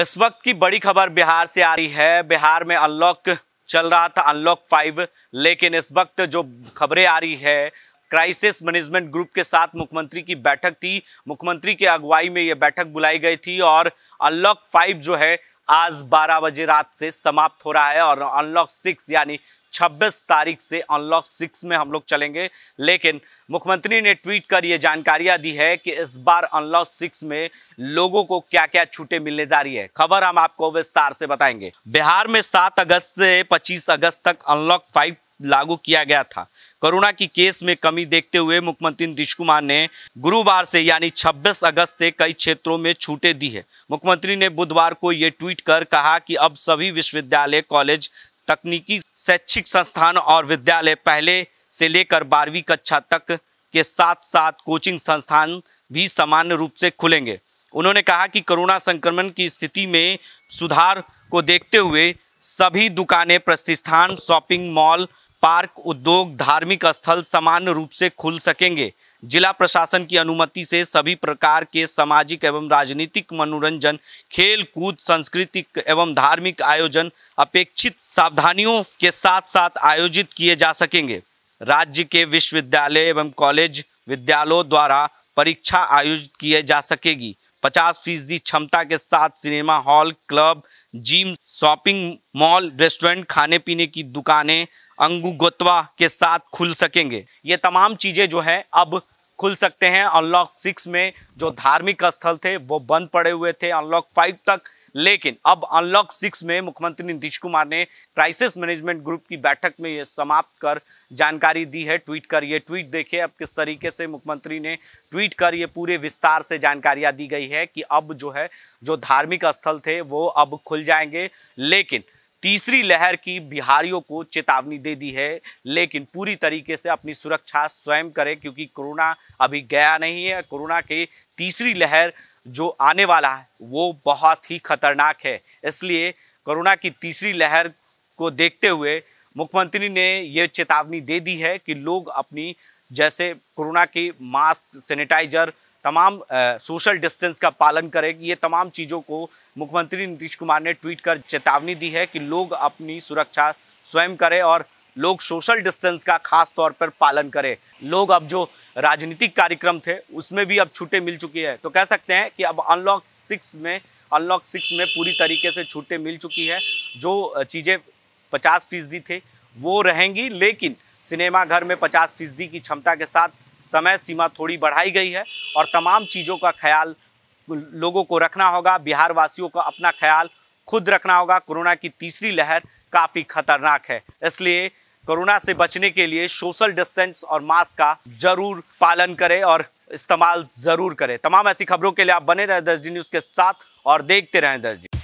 इस वक्त की बड़ी खबर बिहार से आ रही है बिहार में अनलॉक चल रहा था अनलॉक फाइव लेकिन इस वक्त जो खबरें आ रही है क्राइसिस मैनेजमेंट ग्रुप के साथ मुख्यमंत्री की बैठक थी मुख्यमंत्री के अगुवाई में यह बैठक बुलाई गई थी और अनलॉक फाइव जो है आज 12 बजे रात से समाप्त हो रहा है और अनलॉक सिक्स यानी 26 तारीख से अनलॉक सिक्स में हम लोग चलेंगे लेकिन मुख्यमंत्री ने ट्वीट कर ये जानकारियां दी है कि इस बार अनलॉक सिक्स में लोगों को क्या क्या छूटें मिलने जा रही है खबर हम आपको विस्तार से बताएंगे बिहार में सात अगस्त से पच्चीस अगस्त तक अनलॉक फाइव लागू किया गया था कोरोना की केस में कमी देखते हुए मुख्यमंत्री नीतीश कुमार ने गुरुवार से यानी 26 अगस्त से कई क्षेत्रों में छूटे दी है मुख्यमंत्री ने बुधवार को यह ट्वीट कर कहा कि अब सभी विश्वविद्यालय कॉलेज तकनीकी शैक्षिक संस्थान और विद्यालय पहले से लेकर बारहवीं कक्षा तक के साथ साथ कोचिंग संस्थान भी सामान्य रूप से खुलेंगे उन्होंने कहा कि कोरोना संक्रमण की स्थिति में सुधार को देखते हुए सभी दुकानें प्रतिष्ठान शॉपिंग मॉल पार्क उद्योग धार्मिक स्थल सामान्य रूप से खुल सकेंगे जिला प्रशासन की अनुमति से सभी प्रकार के सामाजिक एवं राजनीतिक मनोरंजन खेल कूद सांस्कृतिक एवं धार्मिक आयोजन अपेक्षित सावधानियों के साथ साथ आयोजित किए जा सकेंगे राज्य के विश्वविद्यालय एवं कॉलेज विद्यालयों द्वारा परीक्षा आयोजित किए जा सकेगी पचास फीसदी क्षमता के साथ cinema hall club gym shopping mall restaurant खाने पीने की दुकानें अंगू गोतवा के साथ खुल सकेंगे ये तमाम चीज़ें जो है अब खुल सकते हैं अनलॉक सिक्स में जो धार्मिक स्थल थे वो बंद पड़े हुए थे अनलॉक फाइव तक लेकिन अब अनलॉक सिक्स में मुख्यमंत्री नीतीश कुमार ने क्राइसिस मैनेजमेंट ग्रुप की बैठक में ये समाप्त कर जानकारी दी है ट्वीट कर ये ट्वीट देखिए अब किस तरीके से मुख्यमंत्री ने ट्वीट कर ये पूरे विस्तार से जानकारियाँ दी गई है कि अब जो है जो धार्मिक स्थल थे वो अब खुल जाएंगे लेकिन तीसरी लहर की बिहारियों को चेतावनी दे दी है लेकिन पूरी तरीके से अपनी सुरक्षा स्वयं करें क्योंकि कोरोना अभी गया नहीं है कोरोना की तीसरी लहर जो आने वाला है वो बहुत ही खतरनाक है इसलिए कोरोना की तीसरी लहर को देखते हुए मुख्यमंत्री ने ये चेतावनी दे दी है कि लोग अपनी जैसे कोरोना की मास्क सैनिटाइजर तमाम सोशल डिस्टेंस का पालन करें ये तमाम चीज़ों को मुख्यमंत्री नीतीश कुमार ने ट्वीट कर चेतावनी दी है कि लोग अपनी सुरक्षा स्वयं करें और लोग सोशल डिस्टेंस का खास तौर पर पालन करें लोग अब जो राजनीतिक कार्यक्रम थे उसमें भी अब छूटें मिल चुकी है तो कह सकते हैं कि अब अनलॉक सिक्स में अनलॉक सिक्स में पूरी तरीके से छूटें मिल चुकी है जो चीज़ें पचास फीसदी थे वो रहेंगी लेकिन सिनेमाघर में पचास फीसदी की क्षमता के साथ समय सीमा थोड़ी बढ़ाई गई है और तमाम चीज़ों का ख्याल लोगों को रखना होगा बिहार वासियों का अपना ख्याल खुद रखना होगा कोरोना की तीसरी लहर काफ़ी खतरनाक है इसलिए कोरोना से बचने के लिए सोशल डिस्टेंस और मास्क का जरूर पालन करें और इस्तेमाल ज़रूर करें तमाम ऐसी खबरों के लिए आप बने रहें दस डी न्यूज़ के साथ और देखते रहें दस डी